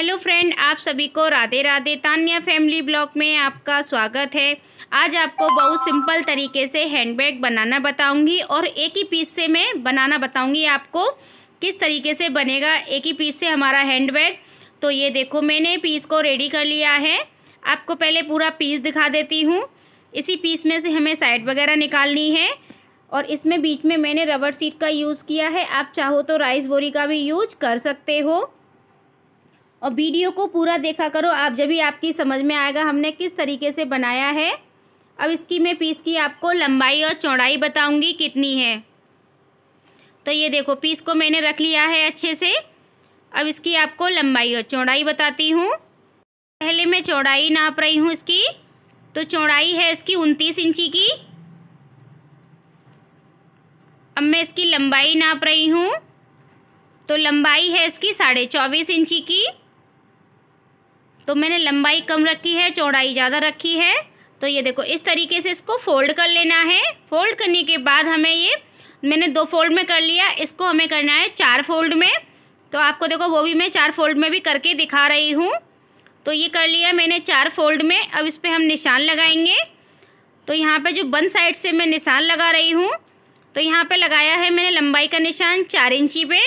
hello friend आप सभी को राधे राधे तान्या फैमिली ब्लॉग में आपका स्वागत है आज आपको बहुत सिंपल तरीके से हैंडबैग बनाना बताऊंगी और एक ही पीस से मैं बनाना बताऊंगी आपको किस तरीके से बनेगा एक ही पीस से हमारा हैंडबैग तो ये देखो मैंने पीस को रेडी कर लिया है आपको पहले पूरा पीस दिखा देती हूँ इसी पीस में से हमें साइड वगैरह निकालनी है और इसमें बीच में मैंने रबर सीट का यूज़ किया है आप चाहो तो राइस बोरी का भी यूज कर सकते हो और वीडियो को पूरा देखा करो आप जब भी आपकी समझ में आएगा हमने किस तरीके से बनाया है अब इसकी मैं पीस की आपको लंबाई और चौड़ाई बताऊंगी कितनी है तो ये देखो पीस को मैंने रख लिया है अच्छे से अब इसकी आपको लंबाई और चौड़ाई बताती हूँ पहले मैं चौड़ाई नाप रही हूँ इसकी तो चौड़ाई है इसकी उनतीस इंची की अब मैं इसकी लंबाई नाप रही हूँ तो लंबाई है इसकी साढ़े चौबीस इंची की तो मैंने लंबाई कम रखी है चौड़ाई ज़्यादा रखी है तो ये देखो इस तरीके से इसको फोल्ड कर लेना है फोल्ड करने के बाद हमें ये मैंने दो फोल्ड में कर लिया इसको हमें करना है चार फोल्ड में तो आपको देखो वो भी मैं चार फोल्ड में भी करके दिखा रही हूँ तो ये कर लिया मैंने चार फोल्ड में अब इस पर हम निशान लगाएंगे तो यहाँ पे जो बन साइड से मैं निशान लगा रही हूँ तो यहाँ पे लगाया है मैंने लंबाई का निशान चार इंची पे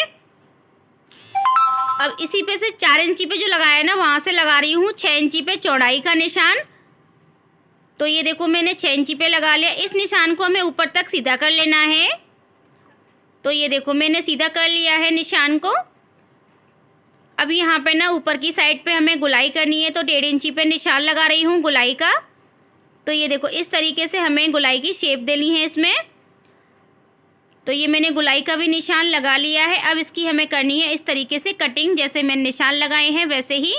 अब इसी पे से चार इंची पे जो लगाया है ना वहाँ से लगा रही हूँ छः इंची पे चौड़ाई का निशान तो ये देखो मैंने छः इंची पे लगा लिया इस निशान को हमें ऊपर तक सीधा कर लेना है तो ये देखो मैंने सीधा कर लिया है निशान को अब यहाँ पे ना ऊपर की साइड पे हमें गुलाई करनी है तो डेढ़ इंची पे निशान लगा रही हूँ गुलाई का तो ये देखो इस तरीके से हमें गुलाई की शेप देनी है इसमें तो ये मैंने गुलाई का भी निशान लगा लिया है अब इसकी हमें करनी है इस तरीके से कटिंग जैसे मैंने निशान लगाए हैं वैसे ही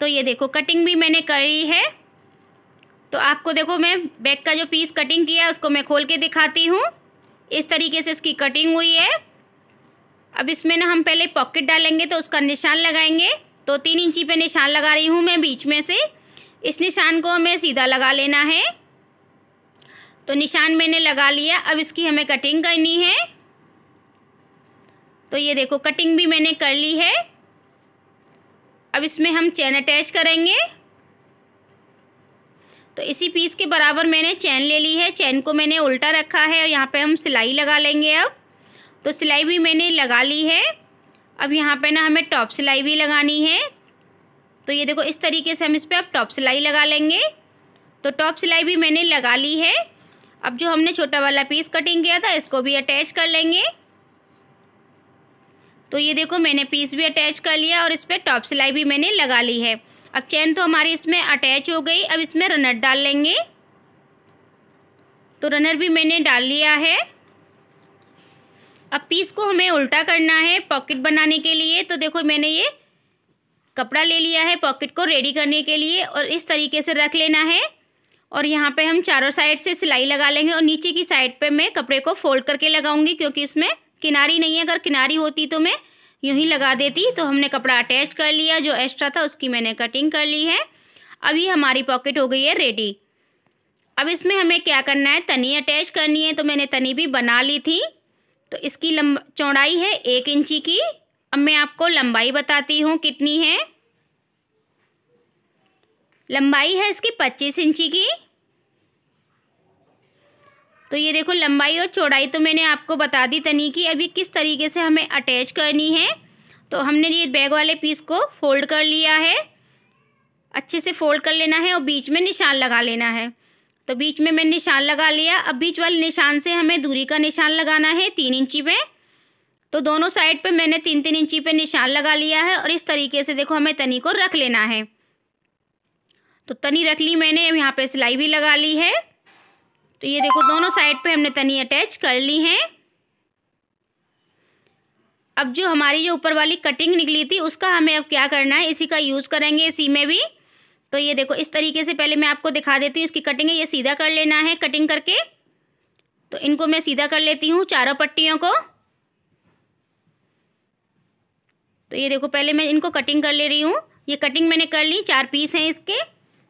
तो ये देखो कटिंग भी मैंने करी है तो आपको देखो मैं बैक का जो पीस कटिंग किया उसको मैं खोल के दिखाती हूँ इस तरीके से इसकी कटिंग हुई है अब इसमें ना हम पहले पॉकेट डालेंगे तो उसका निशान लगाएंगे तो तीन इंची पे निशान लगा रही हूँ मैं बीच में से इस निशान को हमें सीधा लगा लेना है तो निशान मैंने लगा लिया अब इसकी हमें कटिंग करनी है तो ये देखो कटिंग भी मैंने कर ली है अब इसमें हम चैन अटैच करेंगे तो इसी पीस के बराबर मैंने चैन ले ली है चैन को मैंने उल्टा रखा है और यहाँ पे हम सिलाई लगा लेंगे अब तो सिलाई भी मैंने लगा ली है अब यहाँ पे ना हमें टॉप सिलाई भी लगानी है तो ये देखो इस तरीके से हम इस पर अब टॉप सिलाई लगा लेंगे तो टॉप सिलाई भी मैंने लगा ली है अब जो हमने छोटा वाला पीस कटिंग किया था इसको भी अटैच कर लेंगे तो ये देखो मैंने पीस भी अटैच कर लिया और इस पर टॉप सिलाई भी मैंने लगा ली है अब चैन तो हमारी इसमें अटैच हो गई अब इसमें रनर डाल लेंगे तो रनर भी मैंने डाल लिया है अब पीस को हमें उल्टा करना है पॉकेट बनाने के लिए तो देखो मैंने ये कपड़ा ले लिया है पॉकेट को रेडी करने के लिए और इस तरीके से रख लेना है और यहाँ पे हम चारों साइड से सिलाई लगा लेंगे और नीचे की साइड पे मैं कपड़े को फोल्ड करके लगाऊंगी क्योंकि इसमें किनारी नहीं है अगर किनारी होती तो मैं यूँ ही लगा देती तो हमने कपड़ा अटैच कर लिया जो एक्स्ट्रा था उसकी मैंने कटिंग कर ली है अभी हमारी पॉकेट हो गई है रेडी अब इसमें हमें क्या करना है तनी अटैच करनी है तो मैंने तनी भी बना ली थी तो इसकी लंब चौड़ाई है एक इंची की अब मैं आपको लंबाई बताती हूँ कितनी है लंबाई है इसकी पच्चीस इंची की तो ये देखो लंबाई और चौड़ाई तो मैंने आपको बता दी तनी की अभी किस तरीके से हमें अटैच करनी है तो हमने ये बैग वाले पीस को फोल्ड कर लिया है अच्छे से फोल्ड कर लेना है और बीच में निशान लगा लेना है तो बीच में मैंने निशान लगा लिया अब बीच वाले निशान से हमें दूरी का निशान लगाना है तीन इंची पे तो दोनों साइड पे मैंने तीन तीन इंची पे निशान लगा लिया है और इस तरीके से देखो हमें तनी को रख लेना है तो तनी रख ली मैंने यहाँ पे सिलाई भी लगा ली है तो ये देखो दोनों साइड पे हमने तनी अटैच कर ली है अब जो हमारी जो ऊपर वाली कटिंग निकली थी उसका हमें अब क्या करना है इसी का यूज़ करेंगे इसी में भी तो ये देखो इस तरीके से पहले मैं आपको दिखा देती हूँ इसकी कटिंग है ये सीधा कर लेना है कटिंग करके तो इनको मैं सीधा कर लेती हूँ चारों पट्टियों को तो ये देखो पहले मैं इनको कटिंग कर ले रही हूँ ये कटिंग मैंने कर ली चार पीस हैं इसके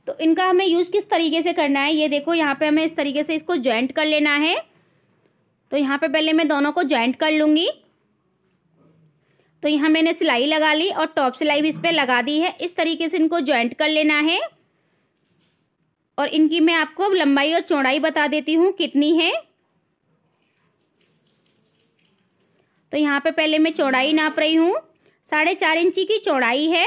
तो इनका हमें यूज़ किस तरीके से करना है ये देखो यहाँ पे हमें इस तरीके से इसको ज्वाइंट कर लेना है तो यहाँ पे पहले मैं दोनों को ज्वाइंट कर लूँगी तो यहाँ मैंने सिलाई लगा ली और टॉप सिलाई भी इस पर लगा दी है इस तरीके से इनको ज्वाइंट कर लेना है और इनकी मैं आपको लंबाई और चौड़ाई बता देती हूँ कितनी है तो यहाँ पे पहले मैं चौड़ाई नाप रही हूँ साढ़े चार इंची की चौड़ाई है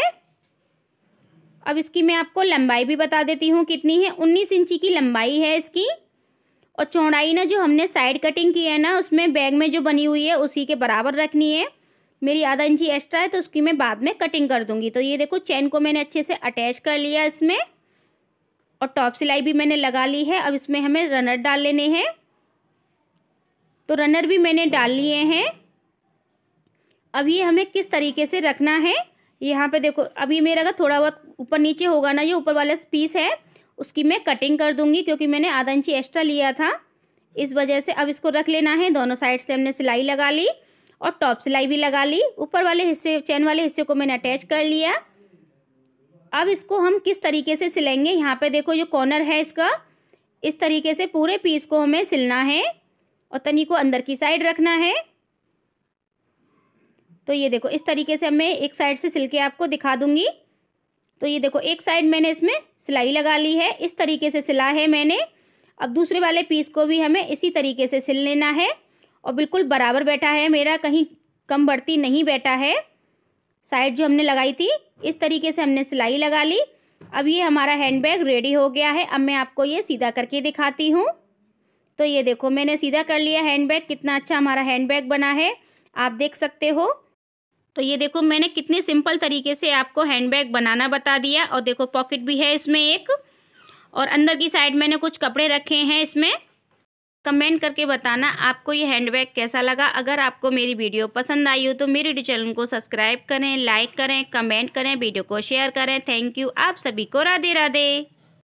अब इसकी मैं आपको लंबाई भी बता देती हूँ कितनी है उन्नीस इंची की लंबाई है इसकी और चौड़ाई ना जो हमने साइड कटिंग की है ना उसमें बैग में जो बनी हुई है उसी के बराबर रखनी है मेरी आधा इंची एक्स्ट्रा है तो उसकी मैं बाद में कटिंग कर दूंगी तो ये देखो चैन को मैंने अच्छे से अटैच कर लिया इसमें और टॉप सिलाई भी मैंने लगा ली है अब इसमें हमें रनर डाल लेने हैं तो रनर भी मैंने डाल लिए हैं अब ये हमें किस तरीके से रखना है यहाँ पे देखो अभी मेरा अगर थोड़ा बहुत ऊपर नीचे होगा ना ये ऊपर वाला पीस है उसकी मैं कटिंग कर दूँगी क्योंकि मैंने आधा इंची एक्स्ट्रा लिया था इस वजह से अब इसको रख लेना है दोनों साइड से हमने सिलाई लगा ली और टॉप सिलाई भी लगा ली ऊपर वाले हिस्से चैन वाले हिस्से को मैंने अटैच कर लिया अब इसको हम किस तरीके से सिलेंगे यहाँ पे देखो जो कॉर्नर है इसका इस तरीके से पूरे पीस को हमें सिलना है और तनी को अंदर की साइड रखना है तो ये देखो इस तरीके से मैं एक साइड से सिल के आपको दिखा दूँगी तो ये देखो एक साइड मैंने इसमें सिलाई लगा ली है इस तरीके से सिला है मैंने अब दूसरे वाले पीस को भी हमें इसी तरीके से सिल लेना है और बिल्कुल बराबर बैठा है मेरा कहीं कम बढ़ती नहीं बैठा है साइड जो हमने लगाई थी इस तरीके से हमने सिलाई लगा ली अब ये हमारा हैंड बैग रेडी हो गया है अब मैं आपको ये सीधा करके दिखाती हूँ तो ये देखो मैंने सीधा कर लिया हैंड बैग कितना अच्छा हमारा हैंड बैग बना है आप देख सकते हो तो ये देखो मैंने कितने सिंपल तरीके से आपको हैंड बैग बनाना बता दिया और देखो पॉकेट भी है इसमें एक और अंदर की साइड मैंने कुछ कपड़े रखे हैं इसमें कमेंट करके बताना आपको ये हैंड बैग कैसा लगा अगर आपको मेरी वीडियो पसंद आई हो तो मेरे यूट्यूब चैनल को सब्सक्राइब करें लाइक करें कमेंट करें वीडियो को शेयर करें थैंक यू आप सभी को राधे राधे